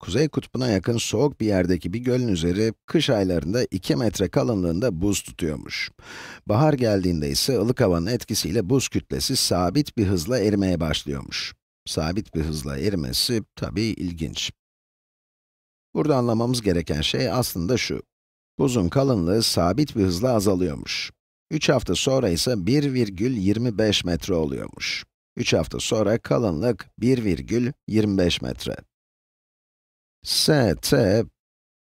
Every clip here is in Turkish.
Kuzey kutbuna yakın soğuk bir yerdeki bir gölün üzeri, kış aylarında 2 metre kalınlığında buz tutuyormuş. Bahar geldiğinde ise ılık havanın etkisiyle buz kütlesi sabit bir hızla erimeye başlıyormuş. Sabit bir hızla erimesi tabii ilginç. Burada anlamamız gereken şey aslında şu. Buzun kalınlığı sabit bir hızla azalıyormuş. 3 hafta sonra ise 1,25 metre oluyormuş. 3 hafta sonra kalınlık 1,25 metre st,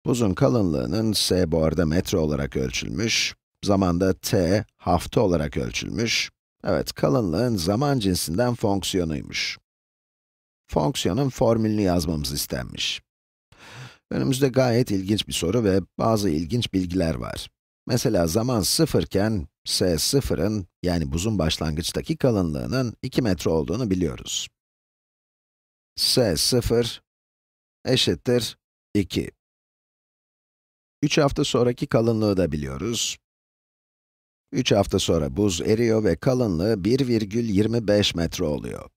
buzun kalınlığının s bu arada metre olarak ölçülmüş, zamanda t hafta olarak ölçülmüş. Evet, kalınlığın zaman cinsinden fonksiyonuymuş. Fonksiyonun formülünü yazmamız istenmiş. Önümüzde gayet ilginç bir soru ve bazı ilginç bilgiler var. Mesela zaman sıfırken, s sıfırın, yani buzun başlangıçtaki kalınlığının 2 metre olduğunu biliyoruz. s sıfır, eşittir 2. 3 hafta sonraki kalınlığı da biliyoruz. 3 hafta sonra buz eriyor ve kalınlığı 1,25 metre oluyor.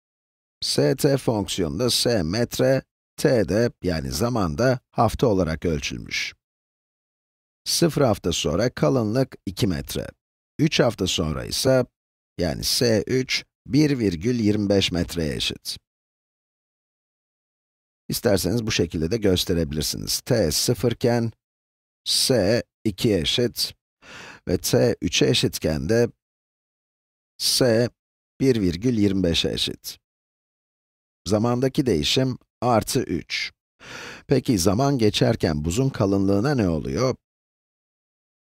st fonksiyonunda s metre, t de yani zamanda hafta olarak ölçülmüş. 0 hafta sonra kalınlık 2 metre. 3 hafta sonra ise yani s3 1,25 metreye eşit. İsterseniz bu şekilde de gösterebilirsiniz. t 0 iken s 2'ye eşit ve t 3'e eşitken de s 1,25'e eşit. Zamandaki değişim artı 3. Peki zaman geçerken buzun kalınlığına ne oluyor?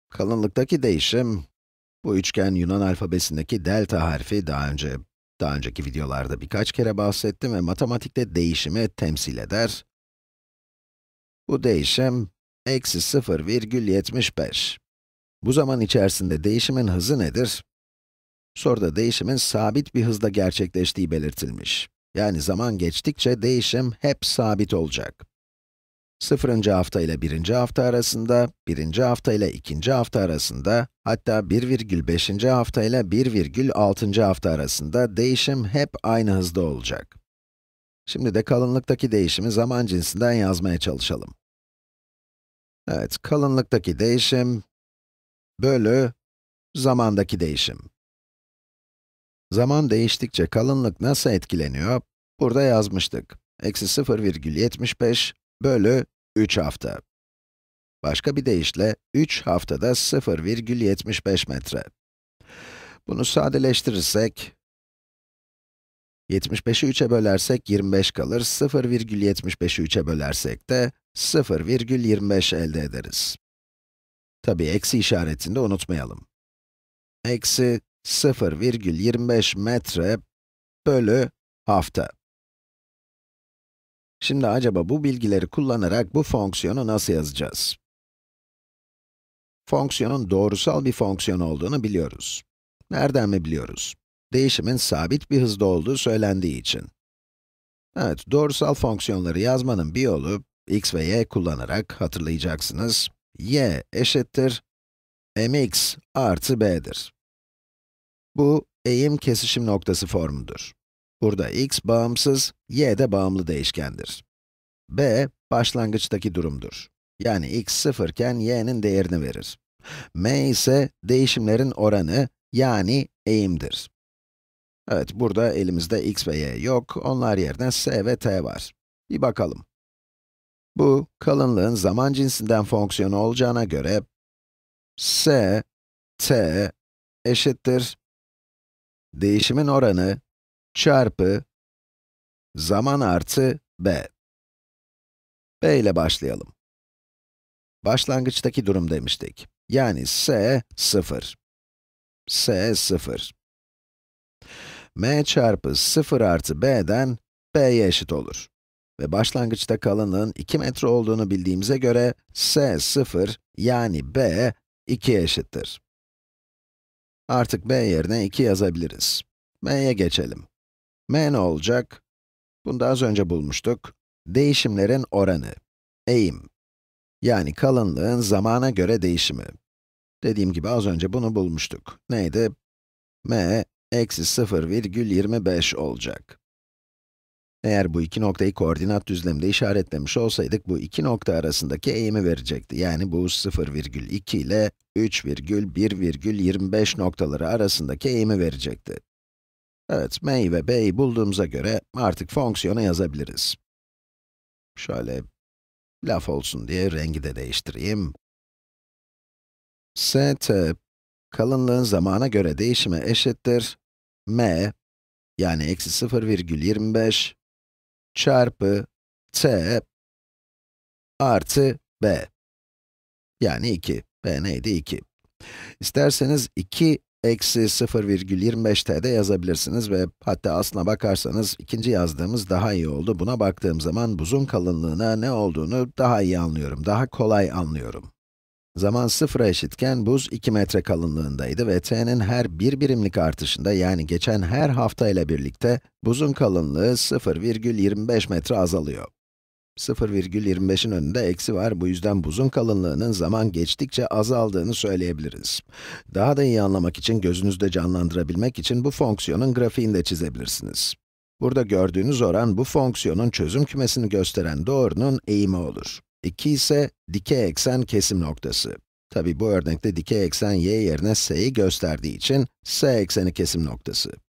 Kalınlıktaki değişim, bu üçgen Yunan alfabesindeki delta harfi daha önce daha önceki videolarda birkaç kere bahsettim ve matematikte değişimi temsil eder. Bu değişim, eksi 0,75. Bu zaman içerisinde değişimin hızı nedir? Soruda değişimin sabit bir hızda gerçekleştiği belirtilmiş. Yani zaman geçtikçe değişim hep sabit olacak. 0. hafta ile 1. hafta arasında, 1. hafta ile 2. hafta arasında, hatta 1,5. hafta ile 1,6. hafta arasında değişim hep aynı hızda olacak. Şimdi de kalınlıktaki değişimi zaman cinsinden yazmaya çalışalım. Evet, kalınlıktaki değişim bölü zamandaki değişim. Zaman değiştikçe kalınlık nasıl etkileniyor? Burada yazmıştık. Eksi 0,75 bölü 3 hafta. Başka bir deyişle, 3 haftada 0,75 metre. Bunu sadeleştirirsek, 75'i 3'e bölersek 25 kalır, 0,75'i 3'e bölersek de 0,25 elde ederiz. Tabi eksi işaretini de unutmayalım. Eksi 0,25 metre bölü hafta. Şimdi acaba bu bilgileri kullanarak bu fonksiyonu nasıl yazacağız? Fonksiyonun doğrusal bir fonksiyon olduğunu biliyoruz. Nereden mi biliyoruz? Değişimin sabit bir hızda olduğu söylendiği için. Evet, doğrusal fonksiyonları yazmanın bir yolu, x ve y kullanarak hatırlayacaksınız. y eşittir mx artı b'dir. Bu, eğim kesişim noktası formudur. Burada x bağımsız, y de bağımlı değişkendir. b, başlangıçtaki durumdur. Yani x sıfırken y'nin değerini verir. m ise değişimlerin oranı, yani eğimdir. Evet, burada elimizde x ve y yok, onlar yerine s ve t var. Bir bakalım. Bu, kalınlığın zaman cinsinden fonksiyonu olacağına göre, s, t eşittir, değişimin oranı çarpı zaman artı b. b ile başlayalım. Başlangıçtaki durum demiştik. Yani s 0. s 0. m çarpı 0 artı b'den b'ye eşit olur. Ve başlangıçta kalınlığın 2 metre olduğunu bildiğimize göre s 0 yani b 2 eşittir. Artık b yerine 2 yazabiliriz. b'ye geçelim m ne olacak? Bunu daha az önce bulmuştuk. Değişimlerin oranı, eğim. Yani kalınlığın zamana göre değişimi. Dediğim gibi az önce bunu bulmuştuk. Neydi? m eksi 0,25 olacak. Eğer bu iki noktayı koordinat düzleminde işaretlemiş olsaydık, bu iki nokta arasındaki eğimi verecekti. Yani bu 0,2 ile 3,1,25 noktaları arasındaki eğimi verecekti. Evet, m ve b'yi bulduğumuza göre artık fonksiyona yazabiliriz. Şöyle, laf olsun diye rengi de değiştireyim. st, kalınlığın zamana göre değişime eşittir. m, yani eksi 0,25 çarpı t artı b. Yani 2. b neydi? 2. İsterseniz 2 eksi 0,25t de yazabilirsiniz ve hatta aslına bakarsanız ikinci yazdığımız daha iyi oldu. Buna baktığım zaman buzun kalınlığına ne olduğunu daha iyi anlıyorum, daha kolay anlıyorum. Zaman sıfıra eşitken buz 2 metre kalınlığındaydı ve t'nin her bir birimlik artışında yani geçen her hafta ile birlikte buzun kalınlığı 0,25 metre azalıyor. 0,25'in önünde eksi var, bu yüzden buzun kalınlığının zaman geçtikçe azaldığını söyleyebiliriz. Daha da iyi anlamak için, gözünüzde canlandırabilmek için bu fonksiyonun grafiğini de çizebilirsiniz. Burada gördüğünüz oran, bu fonksiyonun çözüm kümesini gösteren doğrunun eğimi olur. 2 ise dikey eksen kesim noktası. Tabi bu örnekte dikey eksen y yerine s'yi gösterdiği için s ekseni kesim noktası.